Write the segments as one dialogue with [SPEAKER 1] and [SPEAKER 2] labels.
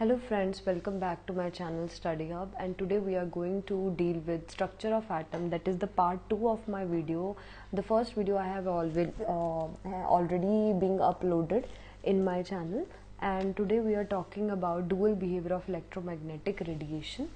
[SPEAKER 1] Hello friends, welcome back to my channel Study Hub and today we are going to deal with structure of atom that is the part 2 of my video. The first video I have already, uh, already being uploaded in my channel and today we are talking about dual behavior of electromagnetic radiation.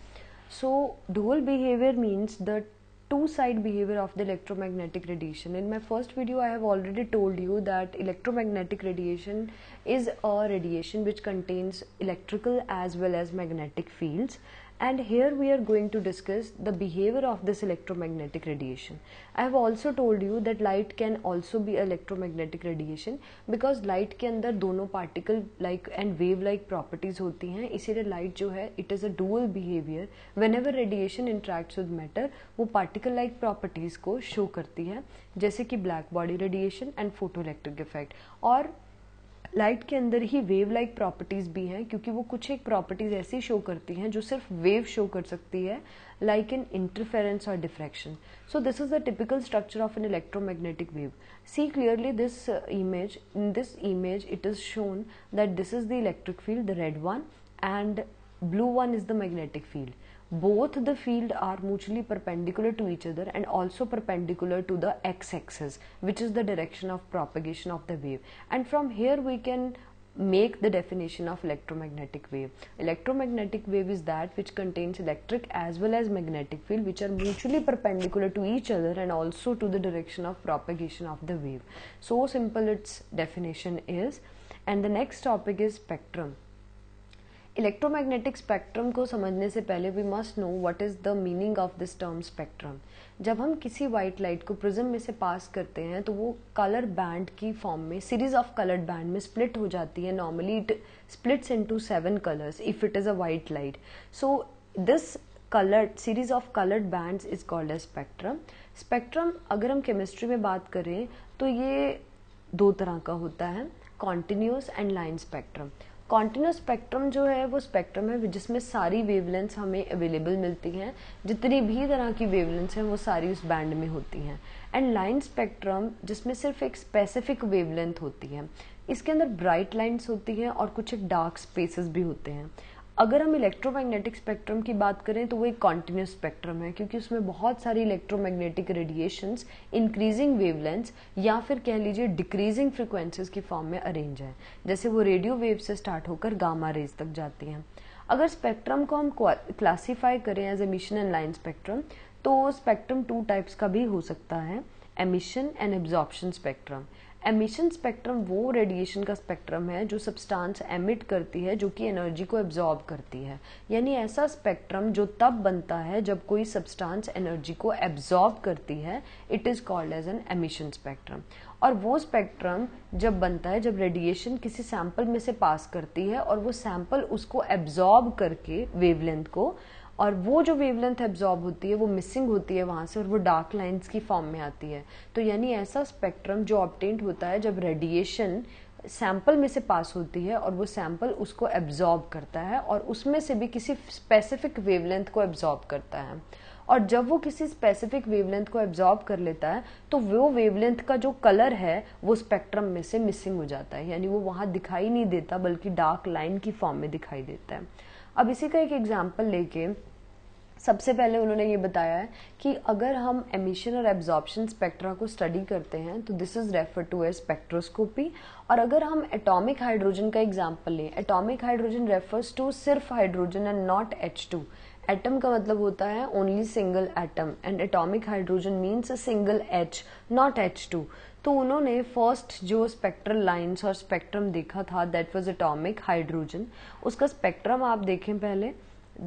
[SPEAKER 1] So dual behavior means that two side behavior of the electromagnetic radiation in my first video i have already told you that electromagnetic radiation is a radiation which contains electrical as well as magnetic fields and here we are going to discuss the behavior of this electromagnetic radiation. I have also told you that light can also be electromagnetic radiation because light ke andar dono particle like and wave like properties hoti hain isliye light jo hai it is a dual behavior whenever radiation interacts with matter wo particle like properties ko show karti hai jaise ki black body radiation and photoelectric effect or light के अंदर ही wave like properties भी हैं क्योंकि वो कुछ एक properties ऐसी show करती हैं जो सिर्फ वेव शो कर सकती है लाइक इन इंटरफेरेंस और diffraction so this is the typical structure of an electromagnetic wave see clearly this image in this image it is shown that this is the electric field the red one and blue one is the magnetic field both the field are mutually perpendicular to each other and also perpendicular to the x-axis which is the direction of propagation of the wave and from here we can make the definition of electromagnetic wave electromagnetic wave is that which contains electric as well as magnetic field which are mutually perpendicular to each other and also to the direction of propagation of the wave so simple its definition is and the next topic is spectrum electromagnetic spectrum को समझने से पहले we must know what is the meaning of this term spectrum जब हम किसी white light को prism में से पास करते हैं तो वो कलर बैंड की फॉर्म में सीरीज ऑफ कलर बैंड में स्प्लिट हो जाती है normally it splits into seven colours if it is a white light so this colour series of coloured band is called a spectrum spectrum अगर हम chemistry में बात करें तो ये दो तरह का होता है continuous and line spectrum continuous spectrum जो है वो स्पेक्ट्रम है जिसमें सारी वेवलेंस हमें अवेलेबल मिलती हैं जितनी भी तरह की वेवलेंस हैं वो सारी उस बैंड में होती हैं एंड लाइन स्पेक्ट्रम जिसमें सिर्फ एक स्पेसिफिक वेवलेंथ होती है इसके अंदर ब्राइट लाइन्स होती हैं और कुछ एक डार्क स्पेसेस भी होते हैं अगर हम इलेक्ट्रोमैग्नेटिक स्पेक्ट्रम की बात करें तो वो एक कॉन्टिन्यूस स्पेक्ट्रम है क्योंकि उसमें बहुत सारी इलेक्ट्रोमैग्नेटिक रेडिएशंस इंक्रीजिंग वेवलेंथ या फिर कह लीजिए डिक्रीजिंग फ्रिक्वेंसीज की फॉर्म में अरेंज है जैसे वो रेडियो वेव से स्टार्ट होकर गामा रेज तक जाती हैं अगर स्पेक्ट्रम को हम क्लासीफाई करें as emission and line spectrum तो स्पेक्ट्रम टू टाइप्स का भी हो सकता है emission and absorption spectrum emission spectrum वो रेडिएशन का स्पेक्ट्रम है जो सब्सटेंस एमिट करती है जो कि एनर्जी को एब्जॉर्ब करती है यानी ऐसा स्पेक्ट्रम जो तब बनता है जब कोई सब्सटेंस एनर्जी को एब्जॉर्ब करती है it is called as an emission spectrum और वो स्पेक्ट्रम जब बनता है जब रेडिएशन किसी सैम्पल में से पास करती है और वो सैम्पल उसको एब्जॉर्ब करके वेवलेंथ को और वो जो वेवलेंथ एब्जॉर्ब होती है वो मिसिंग होती है वहाँ से और वो डार्क लाइंस की फॉर्म में आती है तो यानी ऐसा स्पेक्ट्रम जो ऑप्टेंट होता है जब रेडिएशन सैंपल में से पास होती है और वो सैंपल उसको एब्जॉर्ब करता है और उसमें से भी किसी स्पेसिफिक वेवलेंथ को एब्जॉर्ब करता है और जब वो किसी स्पेसिफिक वेवलेंथ को एब्जॉर्ब कर लेता है तो वो वेवलेंथ का जो कलर है वो स्पेक्ट्रम में से मिसिंग हो जाता है यानी वो वहाँ दिखाई नहीं देता बल्कि डार्क लाइन की फॉर्म में दिखाई देता है अब इसी का एक एग्जाम्पल लेके सबसे पहले उन्होंने ये बताया है कि अगर हम एमिशन और एब्जॉर्प्शन स्पेक्ट्रा को स्टडी करते हैं तो this is refer to as spectroscopy और अगर हम एटॉमिक हाइड्रोजन का एग्जाम्पल लें एटॉमिक हाइड्रोजन रेफर्स टू सिर्फ hydrogen and not H two atom का मतलब होता है only single atom and atomic hydrogen means a single H not H two तो उन्होंने फर्स्ट जो स्पेक्ट्रल लाइंस और स्पेक्ट्रम देखा था दैट वाज एटॉमिक हाइड्रोजन उसका स्पेक्ट्रम आप देखें पहले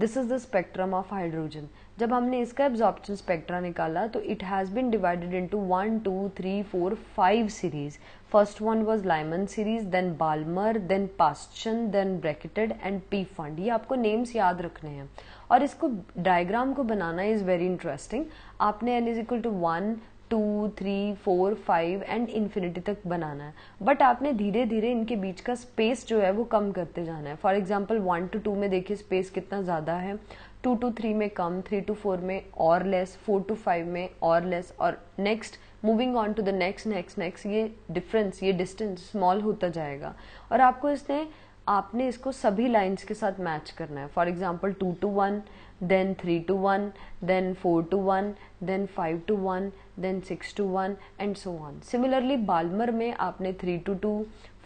[SPEAKER 1] this is the spectrum of hydrogen जब हमने इसका एब्जॉर्प्शन स्पेक्ट्रा निकाला तो it has been divided into one two three four five series first one was Lyman series then Balmer then Paschen then Brackett and Pfund ये आपको names याद रखने हैं और इसको डायग्राम को बनाना इज़ वेरी इंटरेस्टिंग आपने n is equal to one two three four five and infinity तक बनाना है बट आपने धीरे धीरे इनके बीच का स्पेस जो है वो कम करते जाना है for example one two two में देखिए स्पेस कितना ज़्यादा है टू टू थ्री में कम थ्री टू फोर में और लेस फोर टू फाइव में और लेस और next moving on to the next next next ये डिफरेंस ये डिस्टेंस स्मॉल होता जाएगा और आपको इसने आपने इसको सभी लाइन्स के साथ मैच करना है for example two two one then 3 to 1, then 4 to 1, then 5 to 1, then 6 to 1, and so on. Similarly, Balmer में आपने 3 to 2,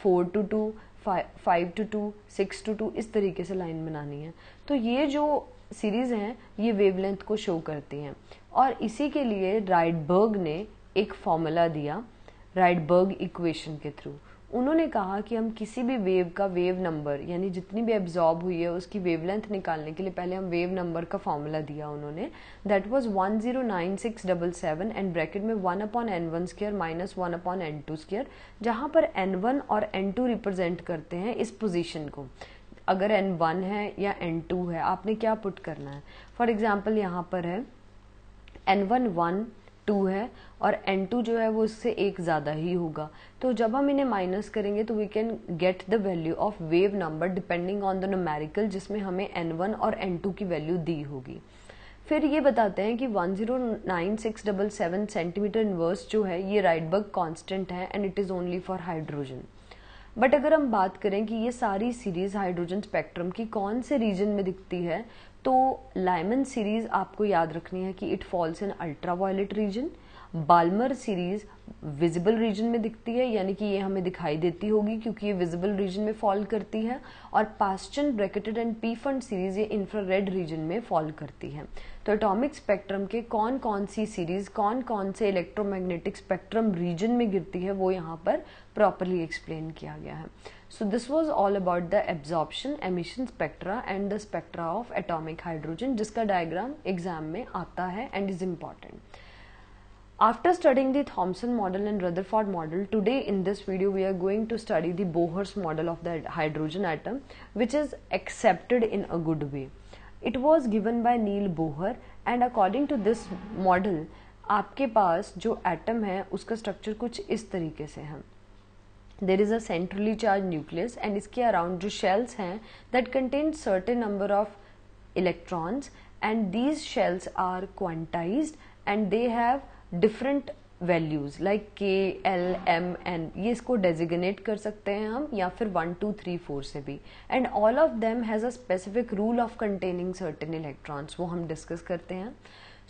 [SPEAKER 1] 4 to 2, 5 to 2, 6 to 2 इस तरीके से लाइन बनानी है तो ये जो सीरीज़ हैं ये वेवलेंथ को शो करती हैं और इसी के लिए राइडबर्ग ने एक फॉर्मूला दिया राइडबर्ग इक्वेशन के थ्रू उन्होंने कहा कि हम किसी भी वेव का वेव नंबर यानी जितनी भी एब्जॉर्ब हुई है उसकी वेवलेंथ निकालने के लिए पहले हम वेव नंबर का फॉर्मूला दिया उन्होंने that was seven and bracket में one upon n one square minus one upon n two square जहाँ पर एन वन और एन टू रिप्रेजेंट करते हैं इस पोजिशन को अगर एन वन है या एन टू है आपने क्या पुट करना है फॉर एग्जाम्पल यहाँ पर है एन वन वन टू है और एन टू जो है वो इससे एक ज़्यादा ही होगा तो जब हम इन्हें माइनस करेंगे तो we can get the value of wave number depending on the numerical जिसमें हमें एन वन और एन टू की वैल्यू दी होगी फिर ये बताते हैं कि सेवन सेंटीमीटर इनवर्स जो है ये राइडबर्ग कांस्टेंट है and it is only for hydrogen but अगर हम बात करें कि ये सारी सीरीज़ हाइड्रोजन स्पेक्ट्रम की कौन से रीजन में दिखती है तो लाइमन सीरीज़ आपको याद रखनी है कि it falls in ultraviolet region Balmer series visible region में दिखती है यानी कि ये हमें दिखाई देती होगी क्योंकि ये विजिबल रीजन में फॉल करती है और Paschen Brackett and Pfund series ये इंफ्रारेड रीजन में फॉल करती है तो एटॉमिक स्पेक्ट्रम के कौन कौन सी सीरीज कौन कौन से इलेक्ट्रोमैग्नेटिक स्पेक्ट्रम रीजन में गिरती है वो यहाँ पर प्रॉपरली एक्सप्लेन किया गया है so this was all about the absorption, emission spectra and the spectra of atomic hydrogen जिसका डायग्राम एग्जाम में आता है and is important After studying the Thomson model and Rutherford model, today in this video we are going to study the Bohr's model of the hydrogen atom which is accepted in a good way. It was given by Neil Bohr and according to this model आपके पास जो atom है उसका structure कुछ इस तरीके से है there is a centrally charge nucleus and इसके अराउंड जो शेल्स हैं that contain certain number of electrons and these shells are quantized and they have different values like K L M N ये इसको डेजिग्नेट कर सकते हैं हम या फिर वन टू थ्री फोर से भी and all of them has a specific rule of containing certain electrons वो हम डिस्कस करते हैं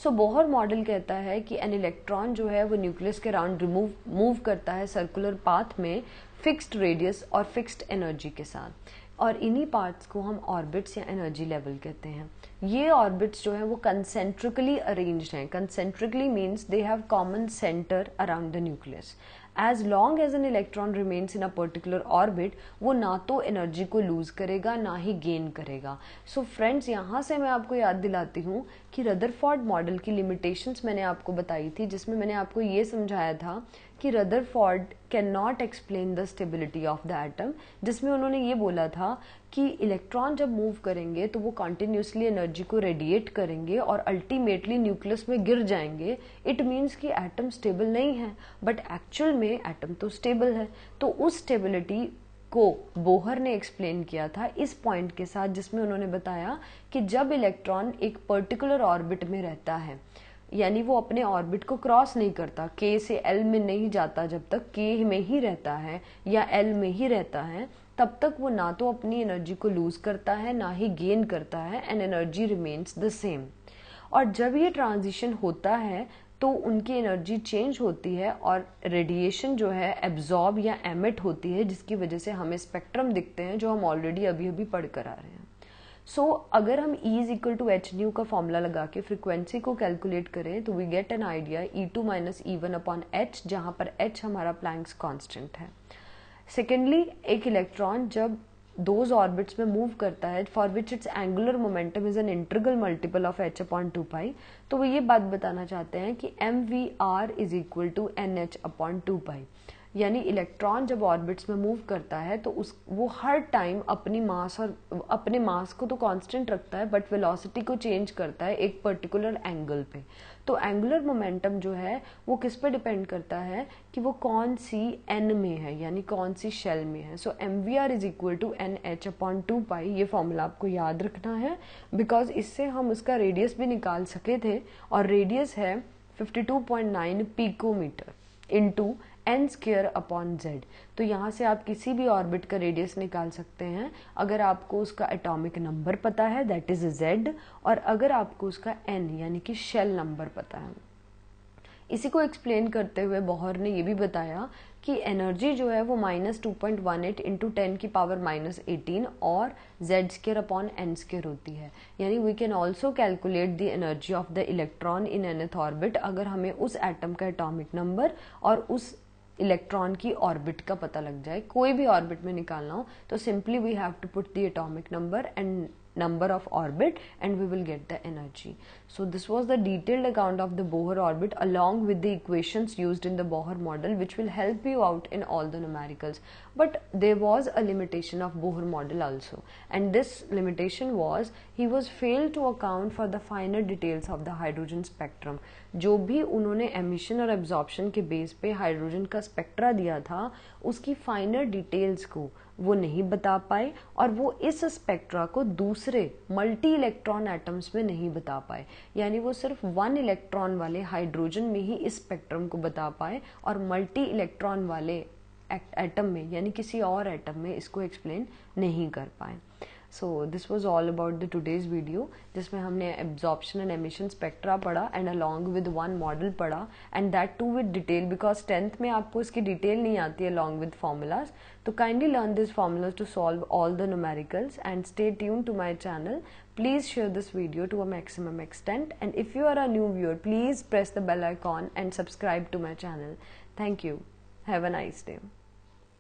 [SPEAKER 1] सो बोहर मॉडल कहता है कि एन इलेक्ट्रॉन जो है वो न्यूक्लियस के राउंड रिमूव मूव करता है सर्कुलर पाथ में फिक्स्ड रेडियस और फिक्स्ड एनर्जी के साथ और इन्हीं पार्ट्स को हम ऑर्बिट्स या एनर्जी लेवल कहते हैं ये ऑर्बिट्स जो है वो कंसेंट्रिकली अरेंज हैं concentrically means they have common centre around the nucleus as long as an electron remains in a particular orbit वो ना तो एनर्जी को लूज करेगा ना ही गेन करेगा सो so फ्रेंड्स यहाँ से मैं आपको याद दिलाती हूँ कि रदरफॉर्ड मॉडल की लिमिटेशंस मैंने आपको बताई थी जिसमें मैंने आपको ये समझाया था कि Ford can not explain the stability of the atom जिसमें उन्होंने ये बोला था कि इलेक्ट्रॉन जब मूव करेंगे तो वो कॉन्टिन्यूसली एनर्जी को रेडिएट करेंगे और अल्टीमेटली न्यूक्लियस में गिर जाएंगे इट मीन्स कि एटम स्टेबल नहीं है बट एक्चुअल में एटम तो स्टेबल है तो उस स्टेबिलिटी को बोहर ने एक्सप्लेन किया था इस पॉइंट के साथ जिसमें उन्होंने बताया कि जब इलेक्ट्रॉन एक पर्टिकुलर ऑर्बिट में रहता है यानी वो अपने ऑर्बिट को क्रॉस नहीं करता के से एल में नहीं जाता जब तक के में ही रहता है या एल में ही रहता है तब तक वो ना तो अपनी एनर्जी को लूज करता है ना ही गेन करता है and energy remains the same और जब ये ट्रांजिशन होता है तो उनकी एनर्जी चेंज होती है और रेडिएशन जो है एब्जॉर्ब या एमिट होती है जिसकी वजह से हमें स्पेक्ट्रम दिखते हैं जो हम ऑलरेडी अभी अभी पढ़ कर आ रहे हैं सो so, अगर हम E is equal to h nu का फॉर्मूला लगा के फ्रिक्वेंसी को कैलकुलेट करें तो we get an idea E two minus E one upon h जहाँ पर एच हमारा प्लैंक्स कांस्टेंट है सेकेंडली एक इलेक्ट्रॉन जब दोज ऑर्बिट्स में मूव करता है for which its angular momentum is an integral multiple of h upon two pi तो वो ये बात बताना चाहते हैं कि M v r is equal to n h upon two pi यानी इलेक्ट्रॉन जब ऑर्बिट्स में मूव करता है तो उस वो हर टाइम अपनी मास और अपने मास को तो कांस्टेंट रखता है बट वेलोसिटी को चेंज करता है एक पर्टिकुलर एंगल पे तो एंगुलर मोमेंटम जो है वो किस पे डिपेंड करता है कि वो कौन सी एन में है यानी कौन सी शेल में है so m v r is equal to n h upon two pi ये फॉर्मूला आपको याद रखना है बिकॉज इससे हम उसका रेडियस भी निकाल सके थे और रेडियस है 52.9 picometre into n square upon Z तो यहाँ से आप किसी भी ऑर्बिट का रेडियस निकाल सकते हैं अगर आपको उसका एटॉमिक नंबर पता है दैट इज़ जेड और अगर आपको उसका एन यानी कि शेल नंबर पता है इसी को एक्सप्लेन करते हुए बॉहर ने ये भी बताया कि एनर्जी जो है वो minus two point one eight into ten की पावर माइनस एटीन और Z square upon n square होती है यानी we can also calculate the energy of the electron in nth orbit अगर हमें उस एटम का एटॉमिक नंबर और उस इलेक्ट्रॉन की ऑर्बिट का पता लग जाए कोई भी ऑर्बिट में निकालना हो तो simply we have to put the atomic number and number of orbit and we will get the energy. So this was the detailed account of the Bohr orbit along with the equations used in the Bohr model which will help you out in all the numericals. But there was a limitation of Bohr model also and this limitation was he was failed to account for the finer details of the hydrogen spectrum. जो भी उन्होंने emission और absorption के base पे hydrogen का spectra दिया था उसकी फाइनर डिटेल्स को वो नहीं बता पाए और वो इस स्पेक्ट्रा को दूसरे मल्टी इलेक्ट्रॉन एटम्स में नहीं बता पाए यानी वो सिर्फ वन इलेक्ट्रॉन वाले हाइड्रोजन में ही इस स्पेक्ट्रम को बता पाए और मल्टी इलेक्ट्रॉन वाले एटम में यानी किसी और एटम में इसको एक्सप्लेन नहीं कर पाए so this was all about the today's video जिसमें हमने एब्जॉर्बन एंड एमिशन स्पेक्ट्रा पढ़ा and along with one model पढ़ा and that too with detail because tenth में आपको इसकी डिटेल नहीं आती है अलॉन्ग विद फार्मूलाज तो kindly learn this formulas to solve all the numericals and stay tune to my channel please share this video to a maximum extent and if you are a new viewer please press the bell icon and subscribe to my channel thank you have a nice day